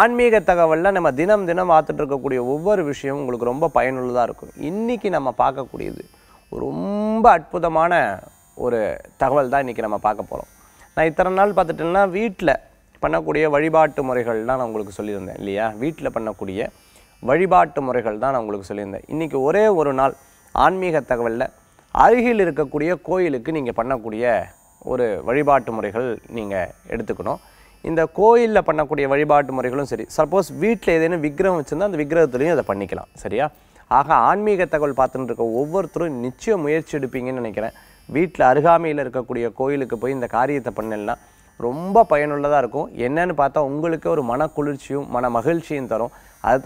ஆன்மீக தகவலில் நம்ம தினம் தினம் பார்த்துட்டு இருக்கக்கூடிய ஒவ்வொரு விஷயமும் உங்களுக்கு ரொம்ப பயனுள்ளதாக இருக்கும் இன்றைக்கி நம்ம பார்க்கக்கூடியது ரொம்ப அற்புதமான ஒரு தகவல் தான் இன்றைக்கி நம்ம பார்க்க போகிறோம் நான் இத்தனை நாள் பார்த்துட்டேன்னா வீட்டில் பண்ணக்கூடிய வழிபாட்டு முறைகள்லாம் நான் உங்களுக்கு சொல்லியிருந்தேன் இல்லையா வீட்டில் பண்ணக்கூடிய வழிபாட்டு முறைகள் தான் நான் உங்களுக்கு சொல்லியிருந்தேன் இன்றைக்கி ஒரே ஒரு நாள் ஆன்மீக தகவலில் அருகில் இருக்கக்கூடிய கோயிலுக்கு நீங்கள் பண்ணக்கூடிய ஒரு வழிபாட்டு முறைகள் நீங்கள் எடுத்துக்கணும் இந்த கோயிலில் பண்ணக்கூடிய வழிபாட்டு முறைகளும் சரி சப்போஸ் வீட்டில் ஏதேனும் விக்கிரகம் வச்சுருந்தா அந்த விக்கிரகத்துலேயும் அதை பண்ணிக்கலாம் சரியா ஆக ஆன்மீக தகவல் பார்த்துட்டு இருக்க ஒவ்வொருத்தரும் நிச்சயம் முயற்சி எடுப்பீங்கன்னு நினைக்கிறேன் வீட்டில் அருகாமையில் இருக்கக்கூடிய கோயிலுக்கு போய் இந்த காரியத்தை பண்ணலாம் ரொம்ப பயனுள்ளதாக இருக்கும் என்னன்னு பார்த்தா உங்களுக்கு ஒரு மன குளிர்ச்சியும் மன மகிழ்ச்சியும் தரும்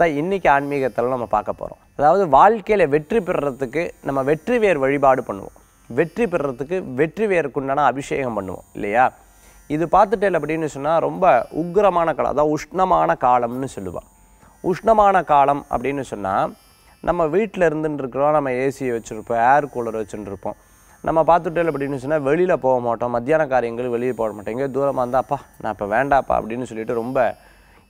தான் இன்றைக்கி ஆன்மீகத்தில் நம்ம பார்க்க போகிறோம் அதாவது வாழ்க்கையில் வெற்றி பெறுறதுக்கு நம்ம வெற்றி வேர் வழிபாடு பண்ணுவோம் வெற்றி பெறுறதுக்கு வெற்றி வேருக்குண்டான அபிஷேகம் பண்ணுவோம் இல்லையா இது பார்த்துட்டேல் அப்படின்னு சொன்னால் ரொம்ப உக்ரமான காலம் அதாவது உஷ்ணமான காலம்னு சொல்லுவாள் உஷ்ணமான காலம் அப்படின்னு சொன்னால் நம்ம வீட்டில் இருக்கிறோம் நம்ம ஏசியை வச்சுருப்போம் ஏர் கூலர் வச்சுட்டுருப்போம் நம்ம பார்த்துட்டேல் அப்படின்னு சொன்னால் வெளியில் போக மாட்டோம் மத்தியான காரியங்கள் வெளியே போக மாட்டோம் எங்கேயோ தூரமாக இருந்தாப்பா நான் இப்போ வேண்டாப்பா அப்படின்னு சொல்லிட்டு ரொம்ப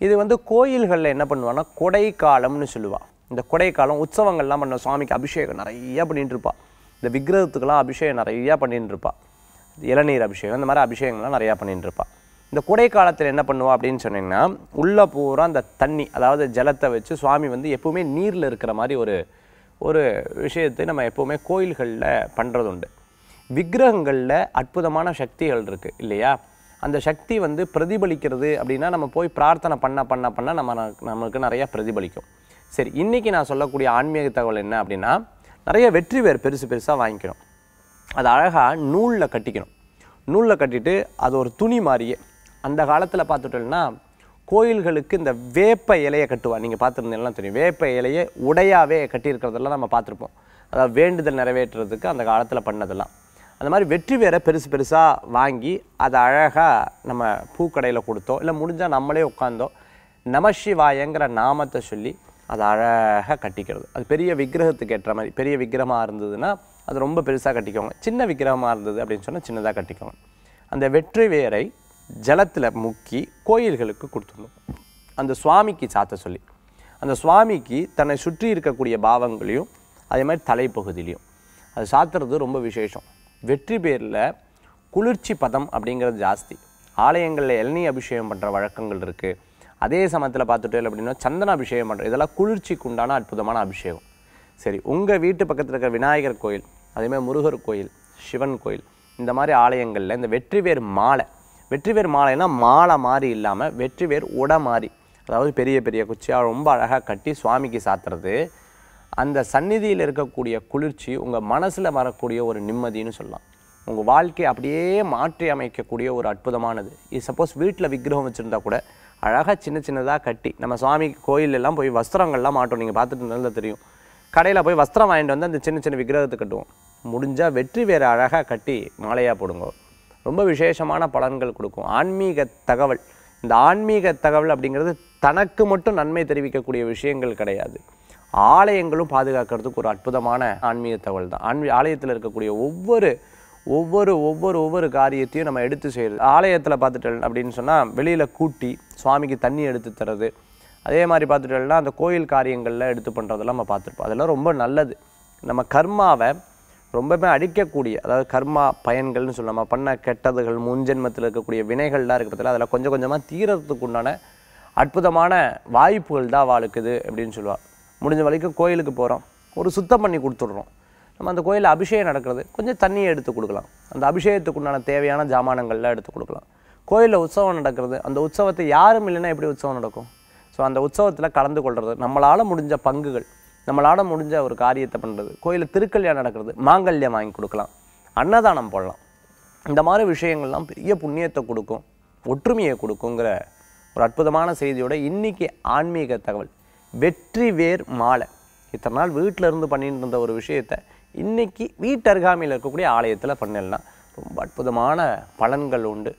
இது வந்து கோயில்களில் என்ன பண்ணுவான்னா கொடை காலம்னு சொல்லுவாள் இந்த கொடைக்காலம் உற்சவங்கள்லாம் பண்ண சுவாமிக்கு அபிஷேகம் நிறையா பண்ணிகிட்டு இருப்பாள் இந்த விக்கிரகத்துக்கெல்லாம் அபிஷேகம் நிறையா பண்ணிகிட்டு இருப்பாள் இளநீர் அபிஷேகம் இந்த மாதிரி அபிஷேகங்கள்லாம் நிறையா பண்ணிகிட்டு இருப்பாள் இந்த குடை காலத்தில் என்ன பண்ணுவோம் அப்படின்னு சொன்னிங்கன்னா உள்ளே பூரா அந்த தண்ணி அதாவது ஜலத்தை வச்சு சுவாமி வந்து எப்போவுமே நீரில் இருக்கிற மாதிரி ஒரு ஒரு விஷயத்தை நம்ம எப்போவுமே கோயில்களில் பண்ணுறது உண்டு விக்கிரகங்களில் அற்புதமான சக்திகள் இருக்குது இல்லையா அந்த சக்தி வந்து பிரதிபலிக்கிறது அப்படின்னா நம்ம போய் பிரார்த்தனை பண்ண பண்ண பண்ண நம்ம நமக்கு நிறையா பிரதிபலிக்கும் சரி இன்றைக்கி நான் சொல்லக்கூடிய ஆன்மீக தகவல் என்ன அப்படின்னா நிறைய வெற்றி பேர் பெருசு பெருசாக வாங்கிக்கிறோம் அதை அழகாக நூலில் கட்டிக்கணும் நூலில் கட்டிட்டு அது ஒரு துணி மாதிரியே அந்த காலத்தில் பார்த்துட்டோம்னா கோயில்களுக்கு இந்த வேப்ப இலையை கட்டுவா நீங்கள் பார்த்துருந்தீங்கலாம் தெரியும் வேப்ப இலையை உடையாவே கட்டியிருக்கிறதெல்லாம் நம்ம பார்த்துருப்போம் அதாவது வேண்டுதல் நிறைவேற்றுறதுக்கு அந்த காலத்தில் பண்ணதெல்லாம் அந்த மாதிரி வெற்றி வேற பெருசு பெருசாக வாங்கி அதை அழகாக நம்ம பூக்கடையில் கொடுத்தோம் இல்லை முடிஞ்சால் நம்மளே உட்காந்தோம் நமசிவாயங்கிற நாமத்தை சொல்லி அதை அழகாக கட்டிக்கிறது அது பெரிய விக்கிரகத்துக்கு ஏற்ற மாதிரி பெரிய விக்கிரமாக இருந்ததுன்னா அது ரொம்ப பெருசாக கட்டிக்கோங்க சின்ன விக்கிரகமாக இருந்தது அப்படின்னு சொன்னால் சின்னதாக கட்டிக்கோங்க அந்த வெற்றி வேரை ஜலத்தில் முக்கி கோயில்களுக்கு கொடுத்துடணும் அந்த சுவாமிக்கு சாத்த சொல்லி அந்த சுவாமிக்கு தன்னை சுற்றி இருக்கக்கூடிய பாவங்களையும் அதே மாதிரி தலைப்பகுதியிலையும் அது சாத்துறது ரொம்ப விசேஷம் வெற்றி பேரில் குளிர்ச்சி பதம் அப்படிங்கிறது ஜாஸ்தி ஆலயங்களில் இளநீ அபிஷேகம் பண்ணுற வழக்கங்கள் இருக்குது அதே சமயத்தில் பார்த்துட்டோம் அப்படின்னா சந்தன அபிஷேகம் பண்ணுற இதெல்லாம் குளிர்ச்சிக்கு உண்டான அற்புதமான அபிஷேகம் சரி உங்கள் வீட்டு பக்கத்தில் இருக்கிற விநாயகர் கோயில் அதேமாதிரி முருகர் கோயில் சிவன் கோயில் இந்த மாதிரி ஆலயங்களில் இந்த வெற்றிவேர் மாலை வெற்றிவேர் மாலைன்னா மாலை மாதிரி இல்லாமல் வெற்றிவேர் உட மாதிரி அதாவது பெரிய பெரிய குச்சியாக ரொம்ப அழகாக கட்டி சுவாமிக்கு சாத்துறது அந்த சந்நிதியில் இருக்கக்கூடிய குளிர்ச்சி உங்கள் மனசில் வரக்கூடிய ஒரு நிம்மதின்னு சொல்லலாம் உங்கள் வாழ்க்கையை அப்படியே மாற்றி அமைக்கக்கூடிய ஒரு அற்புதமானது இது சப்போஸ் வீட்டில் விக்கிரகம் வச்சுருந்தா கூட அழகாக சின்ன சின்னதாக கட்டி நம்ம சுவாமி கோயிலெல்லாம் போய் வஸ்திரங்கள்லாம் மாட்டோம் நீங்கள் பார்த்துட்டு நல்லா தெரியும் கடையில் போய் வஸ்திரம் வாங்கிட்டு வந்து அந்த சின்ன சின்ன விக்கிரகத்தை கட்டுவோம் முடிஞ்சால் வெற்றி வேறு அழகாக கட்டி மாலையாக போடுங்க ரொம்ப விசேஷமான பலன்கள் கொடுக்கும் ஆன்மீக தகவல் இந்த ஆன்மீக தகவல் அப்படிங்கிறது தனக்கு மட்டும் நன்மை தெரிவிக்கக்கூடிய விஷயங்கள் கிடையாது ஆலயங்களும் பாதுகாக்கிறதுக்கு ஒரு அற்புதமான ஆன்மீக தகவல் தான் ஆன்மீ ஆலயத்தில் இருக்கக்கூடிய ஒவ்வொரு ஒவ்வொரு ஒவ்வொரு ஒவ்வொரு காரியத்தையும் நம்ம எடுத்து செய்கிறது ஆலயத்தில் பார்த்துட்டு அப்படின்னு சொன்னால் வெளியில் கூட்டி சுவாமிக்கு தண்ணி எடுத்து தர்றது அதே மாதிரி பார்த்துட்டோம்னா அந்த கோயில் காரியங்களில் எடுத்து பண்ணுறதெல்லாம் நம்ம பார்த்துருப்போம் அதெல்லாம் ரொம்ப நல்லது நம்ம கர்மாவை ரொம்பவே அடிக்கக்கூடிய அதாவது கர்மா பயன்கள்னு சொல்லலாம் நம்ம பண்ண கெட்டதுகள் முன்ஜென்மத்தில் இருக்கக்கூடிய வினைகள்லாம் இருக்கிறதுல அதில் கொஞ்சம் கொஞ்சமாக தீரத்துக்கு உண்டான அற்புதமான வாய்ப்புகள் தான் வாழுக்குது அப்படின்னு சொல்லுவாள் முடிஞ்ச வரைக்கும் கோயிலுக்கு போகிறோம் ஒரு சுத்தம் பண்ணி கொடுத்துட்றோம் நம்ம அந்த கோயிலில் அபிஷேகம் நடக்கிறது கொஞ்சம் தண்ணியை எடுத்து கொடுக்கலாம் அந்த அபிஷேகத்துக்கு உண்டான தேவையான ஜாமானங்கள்லாம் எடுத்து கொடுக்கலாம் கோயிலில் உற்சவம் நடக்கிறது அந்த உற்சவத்தை யாரும் இல்லைன்னா எப்படி உற்சவம் நடக்கும் ஸோ அந்த உற்சவத்தில் கலந்து கொள்வது நம்மளால் முடிஞ்ச பங்குகள் நம்மளால் முடிஞ்ச ஒரு காரியத்தை பண்ணுறது கோயிலில் திருக்கல்யாணம் நடக்கிறது மாங்கல்யம் வாங்கி கொடுக்கலாம் அன்னதானம் போடலாம் இந்த மாதிரி விஷயங்கள்லாம் பெரிய புண்ணியத்தை கொடுக்கும் ஒற்றுமையை கொடுக்குங்கிற ஒரு அற்புதமான செய்தியோட இன்றைக்கி ஆன்மீக தகவல் வெற்றி வேர் மாலை இத்தனை நாள் வீட்டில் இருந்து பண்ணிட்டு இருந்த ஒரு விஷயத்தை இன்றைக்கி வீட்டருகாமையில் இருக்கக்கூடிய ஆலயத்தில் பண்ணிடலாம் ரொம்ப அற்புதமான பலன்கள் உண்டு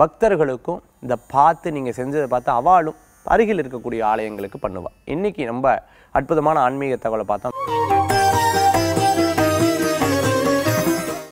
பக்தர்களுக்கும் இதை பார்த்து நீங்கள் செஞ்சதை பார்த்து அவாலும் அருகில் இருக்கக்கூடிய ஆலயங்களுக்கு பண்ணுவாள் இன்றைக்கி நம்ம அற்புதமான ஆன்மீக தகவலை பார்த்தோம்